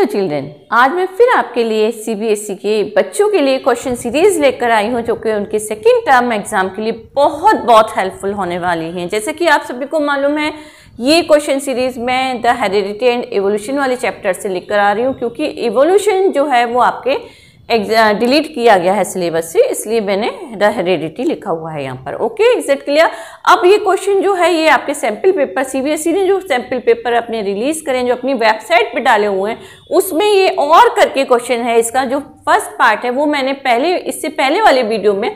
hello children आज मैं फिर आपके लिए सीबीएसई e के बच्चों के लिए क्वेश्चन सीरीज लेकर आई हूं जो कि उनके सेकेंड टर्म एग्जाम के लिए बहुत बहुत हेल्पफुल होने वाली हैं जैसे कि आप सभी को मालूम है ये क्वेश्चन सीरीज मैं द हेरिडिटी एंड एवोल्यूशन वाले चैप्टर से लेकर आ रही हूँ क्योंकि एवोल्यूशन जो है वो आपके डिलीट uh, किया गया है सिलेबस से इसलिए मैंने द हेरिडिटी लिखा हुआ है यहाँ पर ओके एग्जैक्ट क्लियर अब ये क्वेश्चन जो है ये आपके सैम्पल पेपर सीबीएसई ने जो सैम्पल पेपर अपने रिलीज करें जो अपनी वेबसाइट पे डाले हुए हैं उसमें ये और करके क्वेश्चन है इसका जो फर्स्ट पार्ट है वो मैंने पहले इससे पहले वाले वीडियो में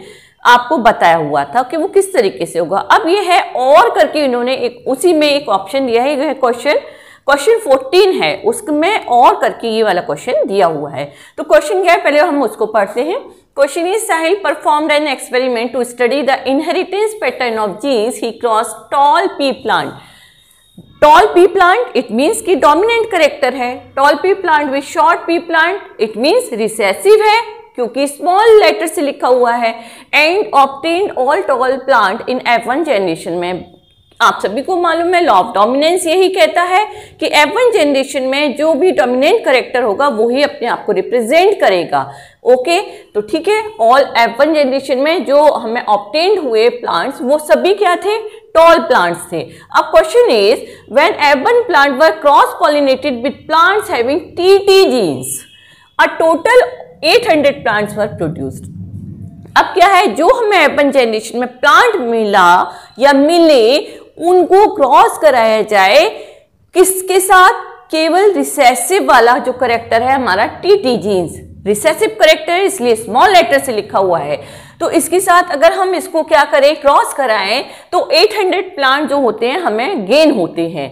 आपको बताया हुआ था कि वो किस तरीके से होगा अब ये है और करके इन्होंने एक उसी में एक ऑप्शन दिया है क्वेश्चन क्वेश्चन फोर्टीन है उसमें और करके ये वाला क्वेश्चन दिया हुआ है तो क्वेश्चन क्या है पहले हम उसको पढ़ते हैं question is Sahil perform an experiment to study the inheritance pattern of genes he cross tall pea plant tall pea plant it means की डोमिनेंट करेक्टर है tall pea plant with short pea plant it means recessive है क्योंकि small letter से लिखा हुआ है and obtain all tall plant in F one generation में आप सभी को मालूम है लॉ ऑफ डोमिनेंस यही कहता है कि एवन जनरेशन में जो भी डोमिनेंट करेक्टर होगा वही अपने आप को रिप्रेजेंट करेगा ओके तो ठीक है ऑल एवन जनरेशन में जो हमें ऑप्टेंड हुए प्लांट्स वो सभी क्या थे टॉल प्लांट्स थे अब question is when F one plant were cross pollinated with plants having T T genes a total 800 plants were produced अब क्या है जो हमें एवन जनरेशन में प्लांट मिला या मिले उनको क्रॉस कराया जाए किसके साथ केवल रिसेसिव वाला जो करेक्टर है हमारा T T genes recessive character इसलिए स्मॉल लेटर से लिखा हुआ है तो इसके साथ अगर हम इसको क्या करें क्रॉस कराएं तो 800 प्लांट जो होते हैं हमें गेन होते हैं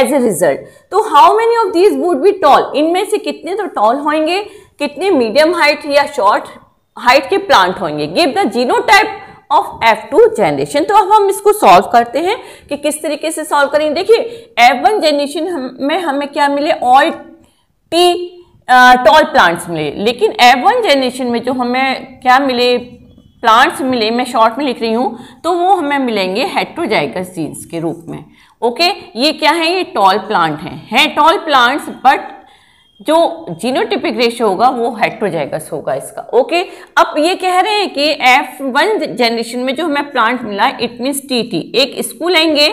एज ए रिजल्ट तो how many of these would be tall इनमें से कितने तो टॉल होंगे कितने मीडियम हाइट या शॉर्ट हाइट के प्लांट होंगे give the genotype of F two generation तो अब हम इसको सॉल्व करते हैं कि किस तरीके से सॉल्व करेंगे देखिए वन जनरेशन हम, में हमें क्या मिले ऑल टी टॉल प्लांट्स मिले लेकिन वन जनरेशन में जो हमें क्या मिले प्लांट्स मिले मैं शॉर्ट में लिख रही हूँ तो वो हमें मिलेंगे हेट्रोजाइगस जीन्स के रूप में ओके ये क्या है ये टॉल प्लांट हैं हैं टॉल प्लांट्स बट जो जीनोटिपिक रेशियो होगा वो हेट्रोजाइगस होगा इसका ओके अब ये कह रहे हैं कि एफ वन जनरेशन में जो हमें प्लांट मिला इट मीन्स टी टी एक इसको लेंगे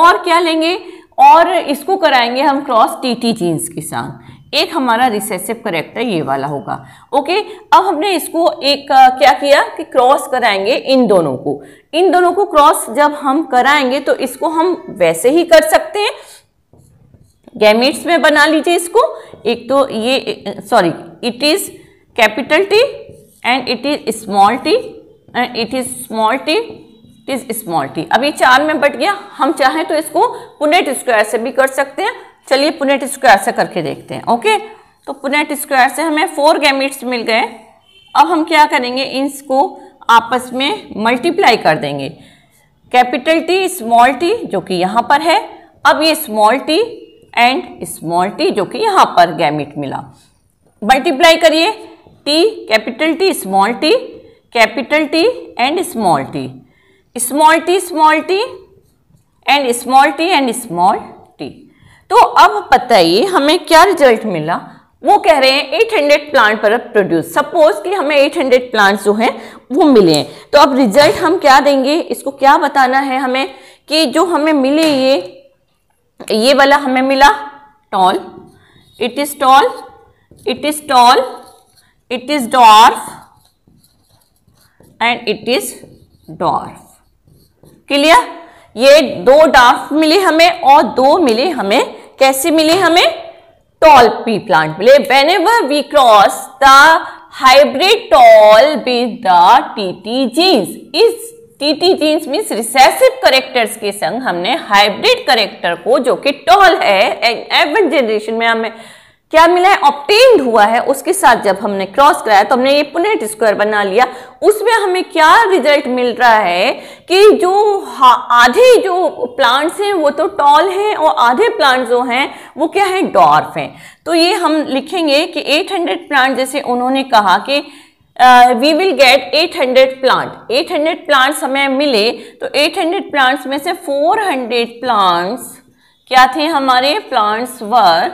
और क्या लेंगे और इसको कराएंगे हम क्रॉस टी टी जीन्स के साथ एक हमारा रिसेसिव करेक्टर ये वाला होगा ओके अब हमने इसको एक आ, क्या किया कि क्रॉस कराएंगे इन दोनों को इन दोनों को क्रॉस जब हम कराएंगे तो इसको हम वैसे ही कर सकते हैं गैमिट्स में बना लीजिए इसको एक तो ये sorry it is capital T and it is small T and it is small T it is small T अब ये चार में बट गया हम चाहें तो इसको पुनेट स्क्वायर से भी कर सकते हैं चलिए पुनेट स्क्वायर से करके देखते हैं ओके तो पुनेट स्क्वायर से हमें फोर गैमिट्स मिल गए अब हम क्या करेंगे इनको आपस में मल्टीप्लाई कर देंगे कैपिटल टी स्मॉल टी जो कि यहाँ पर है अब ये small T and small T जो कि यहाँ पर गैमिट मिला मल्टीप्लाई करिए T capital T small T capital T and small T small T small T and small T and small T तो अब बताइए हमें क्या रिजल्ट मिला वो कह रहे हैं 800 प्लांट पर प्रोड्यूस सपोज कि हमें 800 प्लांट जो हैं वो मिले हैं तो अब रिजल्ट हम क्या देंगे इसको क्या बताना है हमें कि जो हमें मिले ये ये वाला हमें मिला tall it is tall it is tall it is dwarf and it is dwarf clear ये दो डॉर्फ मिले हमें और दो मिले हमें कैसे मिले हमें टॉल पी प्लांट मिले whenever we cross the hybrid tall with the T T genes इस TT genes means recessive characters के संग हमने हाइब्रिड करेक्टर को जो कि टॉल है एवरेज जनरेशन में हमें क्या मिला है ऑप्टेन्ड हुआ है उसके साथ जब हमने क्रॉस कराया तो हमने ये पुनेट स्क्वायर बना लिया उसमें हमें क्या रिजल्ट मिल रहा है कि जो आधे जो प्लांट्स हैं वो तो टॉल हैं और आधे प्लांट जो हैं वो क्या है डॉर्फ हैं तो ये हम लिखेंगे कि 800 प्लांट जैसे उन्होंने कहा कि we will get 800 plant 800 plants हमें मिले तो 800 प्लांट्स में से 400 प्लांट्स क्या थे हमारे प्लांट्स वर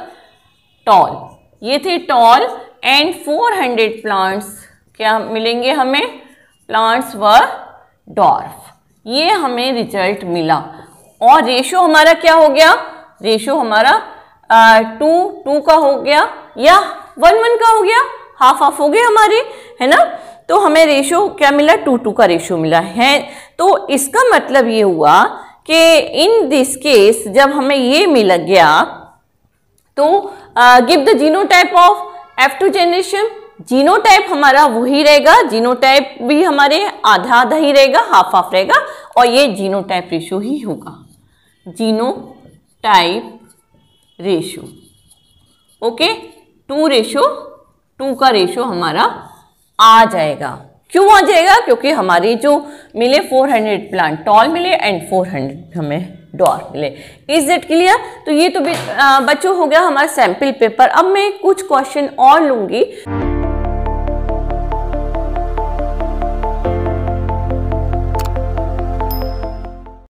टॉल ये थे टॉल एंड 400 प्लांट्स क्या मिलेंगे हमें प्लांट्स वर डॉर्फ ये हमें रिजल्ट मिला और रेशो हमारा क्या हो गया रेशो हमारा टू uh, टू का हो गया या वन वन का हो गया हाफ हाफ हो गए हमारे है ना तो हमें रेशो क्या मिला टू टू का रेशो मिला है तो इसका मतलब ये हुआ कि इन दिस केस जब हमें ये मिल गया तो give the genotype of F two generation genotype हमारा वही रहेगा जीनो टाइप भी हमारे आधा आधा ही रहेगा हाफ हाफ रहेगा और ये टाइप रेशो ही होगा genotype ratio okay two ratio two का रेशियो हमारा आ जाएगा क्यों आ जाएगा क्योंकि हमारी जो मिले 400 प्लांट टॉल मिले एंड 400 हमें डॉर मिले इज दट क्लियर तो ये तो बच्चों हो गया हमारा सैंपल पेपर अब मैं कुछ क्वेश्चन और लूंगी